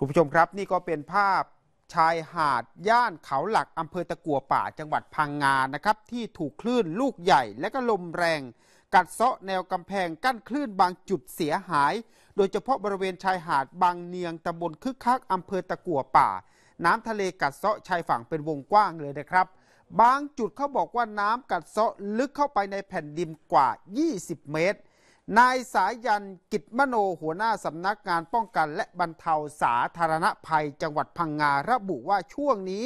คุณผู้ชมครับนี่ก็เป็นภาพชายหาด ย่านเขาหลักอำเภอตะกัวป่า จังหวัดพังงานะครับที่ถูกคลื่นลูกใหญ่ และก็ลมแรง กัดเซาะ แนวกำแพงกั้นคลื่นบางจุดเสียหาย โดยเฉพาะบริเวณชายหาด บางเนียงตำบลคึกคักอำเภอตะกัวป่า น้ำทะเลกัดเซาะชายฝั่งเป็นวงกว้างเลยนะครับ บางจุดเขาบอกว่าน้ำกัดเซาะลึกเข้าไปในแผ่นดินกว่า 20 เมตรนายสายันกิจมโนหัวหน้าสำนักงานป้องกันและบรรเทาสาธารณภัย จังหวัดพังงาระบุว่าช่วงนี้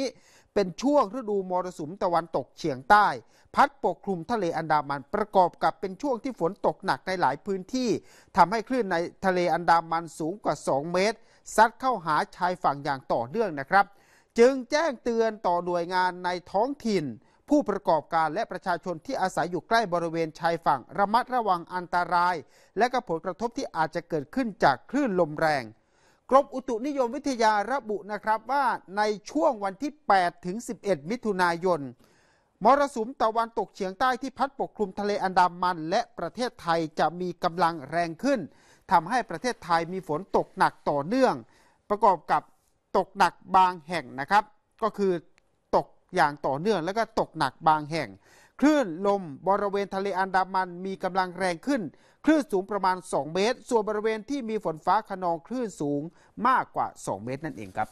เป็นช่วงฤดูมรสุมตะวันตกเฉียงใต้ พัดปกคลุมทะเลอันดามันประกอบกับเป็นช่วงที่ฝนตกหนักในหลายพื้นที่ ทำให้คลื่นในทะเลอันดามันสูงกว่า 2 เมตร ซัดเข้าหาชายฝั่งอย่างต่อเนื่องนะครับ จึงแจ้งเตือนต่อหน่วยงานในท้องถิ่นผู้ประกอบการและประชาชนที่อาศัยอยู่ใกล้บริเวณชายฝั่งระมัดระวังอันตราย และก็ผลกระทบที่อาจจะเกิดขึ้นจากคลื่นลมแรง กรมอุตุนิยมวิทยาระบุนะครับว่าในช่วงวันที่ 8 ถึง 11 มิถุนายน มรสุมตะวันตกเฉียงใต้ที่พัดปกคลุมทะเลอันดามัน และประเทศไทยจะมีกำลังแรงขึ้นทำให้ประเทศไทยมีฝนตกหนักต่อเนื่อง ประกอบกับตกหนักบางแห่งนะครับ ก็คืออย่างต่อเนื่องและก็ตกหนักบางแห่ง คลื่นลมบริเวณทะเลอันดามันมีกำลังแรงขึ้น คลื่นสูงประมาณ 2 เมตร ส่วนบริเวณที่มีฝนฟ้าขนองคลื่นสูงมากกว่า 2 เมตรนั่นเองครับ